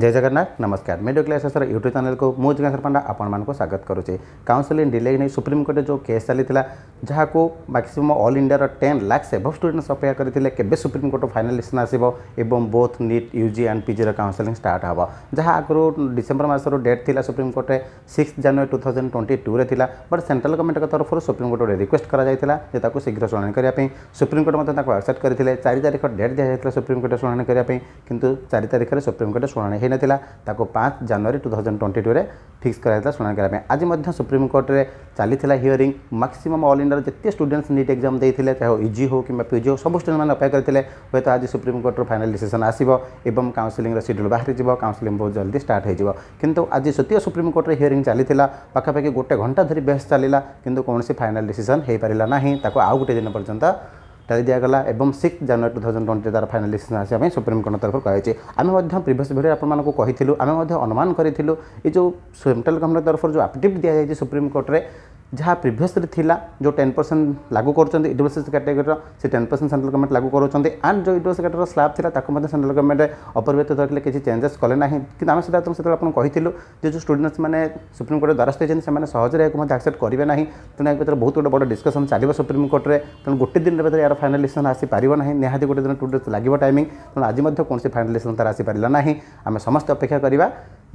जय जगन्नाथ नमस्कार medical class YouTube channel को मु जिज्ञासा पंडा आपण स्वागत करुँचे काउनसिलिंग डिले नहीं सुप्रीमकोर्ट जो केस चली को मैक्सीम अल इंडियार टेन लाक्स एभव स्टूडेंट्स अपेक्षा करते के सुप्रीमकोर्ट फाइनाल डिसीजन आसव both NEET UG and PG counselling start हे जहाँ आगु डिसेम्बर मसर डेट थी supreme court six January two thousand twenty two रे बट सेट्राल गवर्नमेंट तरफ सुप्रीमकोर्ट रिक्वेस्ट कर शीघ्र शुणी करने सुप्रीमकोर्ट एक्सेप्ट करते चार तारीख डेट दि जाता सुप्रीमकोर्ट शुणी करने कि चार तारिखर सुप्रीमकोर्ट शुणी ହୋଇନଥିଲା ତାକୁ ପାଞ୍ଚ ଜାନୁଆରୀ two thousand twenty two fix କରାଯାଇଥିଲା ଶୁଣାଣି କରିବା ପାଇଁ ଆଜି ମଧ୍ୟ ସୁପ୍ରିମକୋର୍ଟରେ ଚାଲିଥିଲା ହିୟରିଂ ମାକ୍ସିମମ୍ ଅଲ୍ ଇଣ୍ଡିଆର ଯେତେ ଷ୍ଟୁଡେଣ୍ଟସ୍ ନିଟ୍ ଏକ୍ଜାମ୍ ଦେଇଥିଲେ ଚାହେ ଇଜି ହେଉ କିମ୍ବା ପିଜି ହେଉ ସବୁ ଷ୍ଟୁଡେଣ୍ଟମାନେ ଅପେକ୍ଷା କରିଥିଲେ ହୁଏତ ଆଜି ସୁପ୍ରିମକୋର୍ଟର ଫାଇନାଲ୍ ଡିସିସନ୍ ଆସିବ ଏବଂ କାଉନ୍ସିଲିଂର ସିଡ୍ୟୁଲ୍ ବାହାରିଯିବ କାଉନ୍ସିଲିଂ ବହୁତ ଜଲ୍ଦି ଷ୍ଟାର୍ଟ ହୋଇଯିବ କିନ୍ତୁ ଆଜି ସତ୍ୟ ସୁପ୍ରିମକୋର୍ଟରେ ହିୟରିଂ ଚାଲିଥିଲା ପାଖାପାଖି ଗୋଟେ ଘଣ୍ଟା ଧରି ବେସ୍ ଚାଲିଲା କିନ୍ତୁ କୌଣସି ଫାଇନାଲ୍ ଡିସିସନ୍ ହୋଇପାରିଲା ନାହିଁ ତାକୁ ଆଉ ଗୋଟେ ଦିନ ପର୍ଯ୍ୟନ୍ତ ତାକୁ ଦିଆଗଲା ଏବଂ ସିକ୍ସ ଜାନୁଆରୀ ଟୁ ଥାଉଜେଣ୍ଡ ଟ୍ୱେଣ୍ଟିରେ ତା'ର ଫାଇନାଲ୍ ଡିସିସନ୍ ଆସିବା ପାଇଁ ସୁପ୍ରିମକୋର୍ଟଙ୍କ ତରଫରୁ କୁହାଯାଇଛି ଆମେ ମଧ୍ୟ ପ୍ରିଭିୟସ୍ ଭିଡ଼ିଓରେ ଆପଣମାନଙ୍କୁ କହିଥିଲୁ ଆମେ ମଧ୍ୟ ଅନୁମାନ କରିଥିଲୁ ଏ ଯେଉଁ ସେଣ୍ଟ୍ରାଲ୍ ଗଭର୍ଣ୍ଣମେଣ୍ଟ ତରଫରୁ ଯେଉଁ ଆପିଟିଭ୍ ଦିଆଯାଇଛି ସୁପ୍ରିମକୋର୍ଟରେ ଯାହା ପ୍ରିଭିୟସ୍ରେ ଥିଲା ଯେଉଁ ଟେନ୍ ପରସେଣ୍ଟ ଲାଗୁ କରୁଛନ୍ତି ଇଡବ୍ଲ୍ୟୁଏସ୍ କାଟାଗୋରୀର ସେ ଟେନ୍ ପରସେଣ୍ଟ ସେଣ୍ଟ୍ରାଲ ଗଭର୍ଣ୍ଣମେଣ୍ଟ ଲାଗୁ କରୁଛନ୍ତି ଆଣ୍ଡ ଯେଉଁ ଇଡବ୍ଲ୍ୟୁଏସ୍ କାଟାଗୋରୀର ସ୍ଲାବ୍ ଥିଲା ତାକୁ ମଧ୍ୟ ସେଣ୍ଟ୍ରାଲ ଗଭର୍ଣ୍ଣମେଣ୍ଟ ଅପରିବର୍ତ୍ତିତ ରଖିଲେ କିଛି ଚେଞ୍ଜେସ୍ କଲେ ନାହିଁ କିନ୍ତୁ ଆମେ ସେଟା ସେତେବେଳେ ଆପଣ କହିଥିଲୁ ଯେ ଯେଉଁ ଷ୍ଟୁଡେଣ୍ଟସ୍ ମାନେ ସୁପ୍ରିମକୋର୍ଟରେ ଦ୍ୱାରସ୍ଥ ହୋଇଛନ୍ତି ସେମାନେ ସହଜରେ ଏହାକୁ ମଧ୍ୟ ଆକ୍ସେପ୍ଟ କରିବେ ନାହିଁ ତେଣୁ ଏହା ଭିତରେ ବହୁତ ଗୋଟେ ବଡ଼ ଡିସ୍କସନ୍ ଚାଲିବ ସୁପ୍ରିମକୋର୍ଟରେ ତେଣୁ ଗୋଟେ ଦିନ ଭିତରେ ଏହାର ଫାଇନାଲ ଡିସିସନ୍ ଆସିପାରିବ ନାହିଁ ନିହାତି ଗୋଟେ ଦିନ ଟୁ ଡେଜ୍ ଲାଗିବ ଟାଇମିଂ ତେଣୁ ଆଜି ମଧ୍ୟ କୌଣସି ଫାଇନାଲ ଡିସିସନ୍ ତା'ର ଆସିପାରିଲା ନାହିଁ ଆମେ ସମସ୍ତେ ଅପେକ୍ଷା କରିବା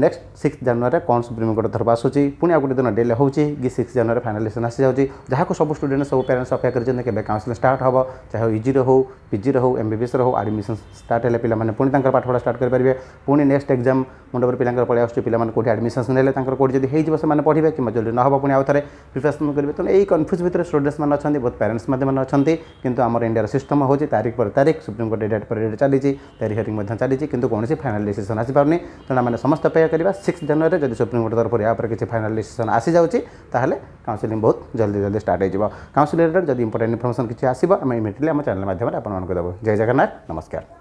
নেক্সট সিক্স জানুয়ারি କ'ଣ সুপ্রিম কোর্ট দরবাস হচ্ছে পুঁ আগে দিন ডেলে হচ্ছে কি সিক্স জানুয়ারি ফাইনাল ডিসিশন আসি যাচ্ছে যাকে সব স্টুডেন্ট সব প্যারেন্টস অপেক্ষা করছেন কেবে কাউন্সিলিং স্টার্ট হব চাহে ইজিরে হোক ପିଜି ରହୁ ଏମ୍ ବି ବି ଏସ୍ ରହୁ ଆଡ଼ମିସନ୍ ଷ୍ଟାର୍ଟ ହେଲେ ପିଲାମାନେ ପୁଣି ତାଙ୍କର ପାଠପଢ଼ା ଷ୍ଟାର୍ଟ କରିପାରିବେ ପୁଣି ନେକ୍ସଟ ଏକ୍ଜାମ୍ ମୁଣ୍ଡ ଉପରେ ପିଲାଙ୍କର ପଳେଇ ଆସୁଛି ପିଲାମାନେ କେଉଁଠି ଆଡ଼ମିସନ୍ ନେଲେ ତାଙ୍କର କେଉଁଠି ଯଦି ହେଇଯିବ ସେମାନେ ପଢ଼ିବେ କିମ୍ବା ଯଦି ନହେବ ପୁଣି ଆଉ ଥରେ ପ୍ରିପାରେସନ୍ କରିବେ ତେଣୁ ଏଇ କନଫ୍ୟୁଜ୍ ଭିତରେ ଷ୍ଟୁଡେଣ୍ଟସ୍ମାନେ ଅଛନ୍ତି ବହୁତ ପ୍ୟାରେଣ୍ଟସ୍ମାନେ ଅଛନ୍ତି କିନ୍ତୁ ଆମର ଇଣ୍ଡିଆର ସିଷ୍ଟମ୍ ହେଉଛି ତାରିଖ ପରେ ତାରିଖ ସୁପ୍ରିମକୋର୍ଟ ଡେଟ୍ ପରେ ଡେଟ୍ ଚାଲିଛି ତାରି ହିୟରିଂ ମଧ୍ୟ ଚାଲିଛି କିନ୍ତୁ କୌଣସି ଫାଇନାଲ୍ ଡିସିସନ୍ ଆସିପାରୁନି ତେଣୁ ଆମେ ସମସ୍ତେ ଅପେକ୍ଷା କରିବା ସିକ୍ସ ଜାନୁଆରୀରେ ଯଦି ସୁପ୍ରିମକୋର୍ଟ ତରଫରୁ ଏହା ଉପରେ କିଛି ଫାଇନାଲ୍ ଡିସିସନ୍ ଆସିଯାଉଛି ତାହେଲେ কাউন্সেলিং বহুত জলদি জলদি স্টার্ট হয়ে কাউন্সেল রিলেটেড যদি ইম্পর্টেন্ট ইনফরমেশন কিছু আসবে আমি ইমিডিয়েটলি আমার চ্যানেল মাধ্যমে আপনার দেবো জয় জগন্নাথ নমস্কার